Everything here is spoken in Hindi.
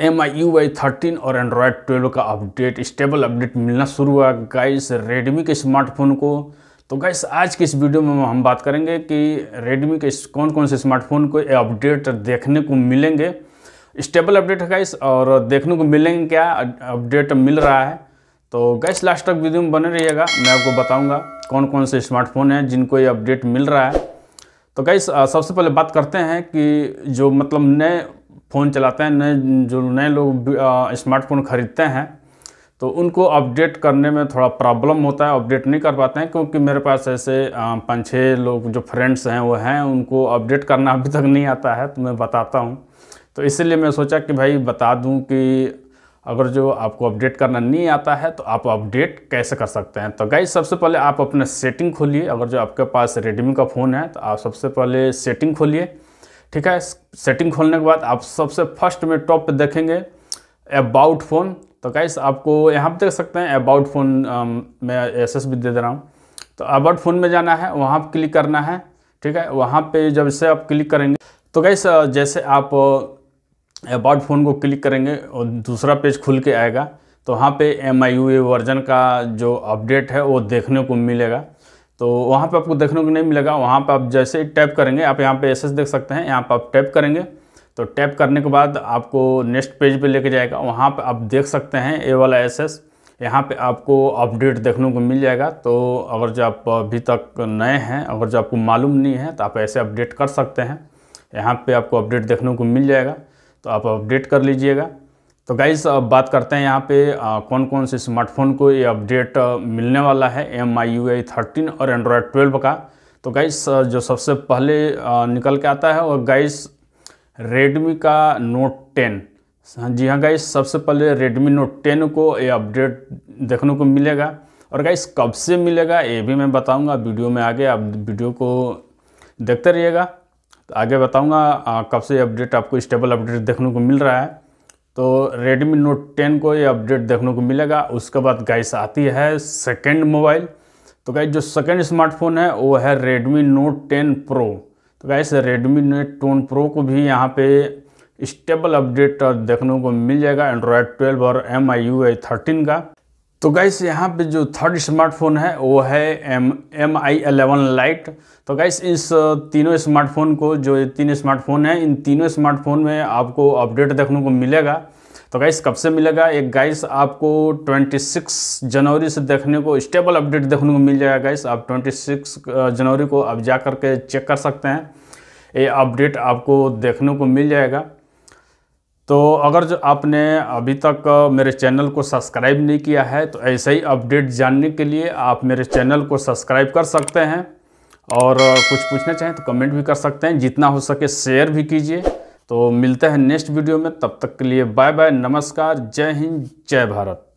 M I U I thirteen और एंड्रॉयड ट्वेल्व का अपडेट स्टेबल अपडेट मिलना शुरू हुआ गाइस रेडमी के स्मार्टफोन को तो गाइस आज के इस वीडियो में हम बात करेंगे कि रेडमी के कौन कौन से स्मार्टफोन को अपडेट देखने को मिलेंगे स्टेबल अपडेट है गाइस और देखने को मिलेंगे क्या अपडेट मिल रहा है तो गैस लास्ट तक वीडियो में बने रहिएगा मैं आपको बताऊंगा कौन कौन से स्मार्टफोन हैं जिनको ये अपडेट मिल रहा है तो गैस सबसे पहले बात करते हैं कि जो मतलब नए फ़ोन चलाते हैं नए जो नए लोग स्मार्टफोन ख़रीदते हैं तो उनको अपडेट करने में थोड़ा प्रॉब्लम होता है अपडेट नहीं कर पाते हैं क्योंकि मेरे पास ऐसे पाँच छः लोग जो फ्रेंड्स हैं वो हैं उनको अपडेट करना अभी तक नहीं आता है तो मैं बताता हूँ तो इसलिए मैं सोचा कि भाई बता दूँ कि अगर जो आपको अपडेट करना नहीं आता है तो आप अपडेट कैसे कर सकते हैं तो गाइज सबसे पहले आप अपना सेटिंग खोलिए अगर जो आपके पास रेडमी का फ़ोन है तो आप सबसे पहले सेटिंग खोलिए ठीक है सेटिंग खोलने के बाद आप सबसे फर्स्ट में टॉप पे देखेंगे अबाउट फ़ोन तो गाइस आपको यहाँ पे देख सकते हैं अबाउट फ़ोन um, मैं एस एस दे दे रहा हूँ तो अबाउट फ़ोन में जाना है वहाँ पर क्लिक करना है ठीक है वहाँ पे जब से आप क्लिक करेंगे तो कैसे uh, जैसे आप अबाउट uh, फ़ोन को क्लिक करेंगे और दूसरा पेज खुल के आएगा तो वहाँ पे एम वर्जन का जो अपडेट है वो देखने को मिलेगा तो वहाँ पे आपको देखने को नहीं मिलेगा वहाँ पे आप जैसे ही टैप करेंगे आप यहाँ पे एस देख सकते हैं यहाँ पे आप टैप करेंगे तो टैप करने के बाद आपको नेक्स्ट पेज पे लेके जाएगा वहाँ पे आप देख सकते हैं ए वाला एस एस यहाँ पर आपको अपडेट देखने को मिल जाएगा तो अगर जो आप अभी तक नए हैं अगर जो आपको मालूम नहीं है तो आप ऐसे अपडेट कर सकते हैं यहाँ पर आपको अपडेट देखने को मिल जाएगा तो आप अपडेट कर लीजिएगा तो गाइस अब बात करते हैं यहाँ पे आ, कौन कौन से स्मार्टफोन को ये अपडेट मिलने वाला है M I U I thirteen और एंड्रॉयड ट्वेल्व का तो गाइस जो सबसे पहले आ, निकल के आता है वो गाइस रेडमी का नोट टेन हाँ जी हाँ गाइस सबसे पहले रेडमी नोट टेन को ये अपडेट देखने को मिलेगा और गाइस कब से मिलेगा ये भी मैं बताऊँगा वीडियो में आगे आप वीडियो को देखते रहिएगा तो आगे बताऊँगा कब से अपडेट आपको स्टेबल अपडेट देखने को मिल रहा है तो Redmi Note 10 को ये अपडेट देखने को मिलेगा उसके बाद गाइस आती है सेकेंड मोबाइल तो गाइस जो सेकेंड स्मार्टफोन है वो है Redmi Note 10 Pro तो गाइस Redmi Note 10 Pro को भी यहाँ पे स्टेबल अपडेट देखने को मिल जाएगा एंड्रॉयड 12 और एम आई यू थर्टीन का तो गाइस यहाँ पे जो थर्ड स्मार्टफोन है वो है M M I eleven lite तो गाइस इस तीनों स्मार्टफोन को जो ये तीन स्मार्टफोन हैं इन तीनों स्मार्टफोन में आपको अपडेट देखने को मिलेगा तो गैस कब से मिलेगा एक गाइस आपको 26 जनवरी से देखने को स्टेबल अपडेट देखने को मिल जाएगा गाइस आप 26 जनवरी को आप जा करके चेक कर सकते हैं ये अपडेट आपको देखने को मिल जाएगा तो अगर जो आपने अभी तक मेरे चैनल को सब्सक्राइब नहीं किया है तो ऐसे ही अपडेट जानने के लिए आप मेरे चैनल को सब्सक्राइब कर सकते हैं और कुछ पूछना चाहें तो कमेंट भी कर सकते हैं जितना हो सके शेयर भी कीजिए तो मिलते हैं नेक्स्ट वीडियो में तब तक के लिए बाय बाय नमस्कार जय हिंद जय भारत